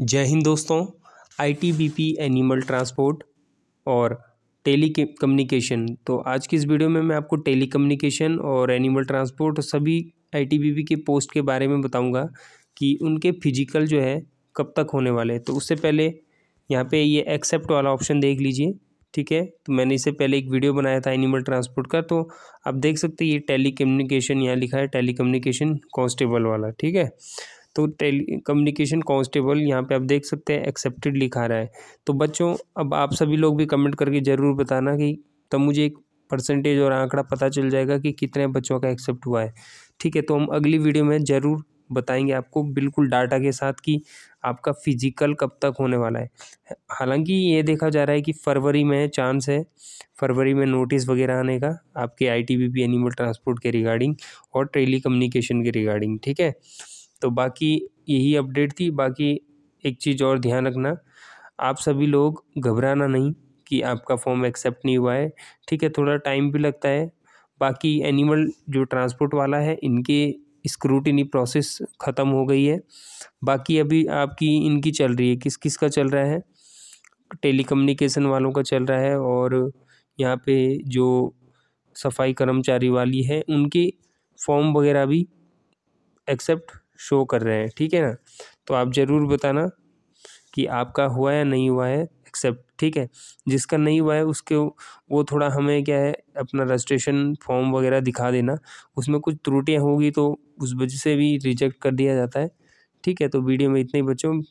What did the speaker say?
जय हिंद दोस्तों ITBP animal transport और टेली कम्युनिकेशन तो आज की इस वीडियो में मैं आपको टेली कम्युनिकेशन और एनिमल ट्रांसपोर्ट सभी आईटीबीपी के पोस्ट के बारे में बताऊंगा कि उनके फिजिकल जो है कब तक होने वाले हैं तो उससे पहले यहाँ पे ये एक्सेप्ट वाला ऑप्शन देख लीजिए ठीक है तो मैंने इससे पहले एक वीडियो बनाया था एनिमल ट्रांसपोर्ट का तो आप देख सकते हैं ये टेली कम्युनिकेशन यहाँ लिखा है टेली कम्युनिकेशन कॉन्स्टेबल वाला ठीक है तो टेली कम्युनिकेशन कॉन्स्टेबल यहाँ पे आप देख सकते हैं एक्सेप्टेड लिखा रहा है तो बच्चों अब आप सभी लोग भी कमेंट करके ज़रूर बताना कि तब तो मुझे एक परसेंटेज और आंकड़ा पता चल जाएगा कि कितने बच्चों का एक्सेप्ट हुआ है ठीक है तो हम अगली वीडियो में ज़रूर बताएंगे आपको बिल्कुल डाटा के साथ कि आपका फिजिकल कब तक होने वाला है हालांकि ये देखा जा रहा है कि फरवरी में चांस है फरवरी में नोटिस वगैरह आने का आपके I T B P animal transport के रिगार्डिंग और टेली कम्युनिकेशन के रिगार्डिंग ठीक है तो बाकी यही अपडेट थी बाकी एक चीज़ और ध्यान रखना आप सभी लोग घबराना नहीं कि आपका फॉर्म एक्सेप्ट नहीं हुआ है ठीक है थोड़ा टाइम भी लगता है बाकी एनिमल जो ट्रांसपोर्ट वाला है इनके स्क्रूटिनी प्रोसेस ख़त्म हो गई है बाकी अभी आपकी इनकी चल रही है किस किस का चल रहा है टेलीकम्युनिकेशन वालों का चल रहा है और यहाँ पे जो सफाई कर्मचारी वाली है उनके फॉर्म वगैरह भी एक्सेप्ट शो कर रहे हैं ठीक है ना तो आप ज़रूर बताना कि आपका हुआ या नहीं हुआ है एक्सेप्ट ठीक है जिसका नहीं हुआ है उसके वो थोड़ा हमें क्या है अपना रजिस्ट्रेशन फॉर्म वगैरह दिखा देना उसमें कुछ त्रुटियाँ होगी तो उस वजह से भी रिजेक्ट कर दिया जाता है ठीक है तो वीडियो में इतने ही बच्चों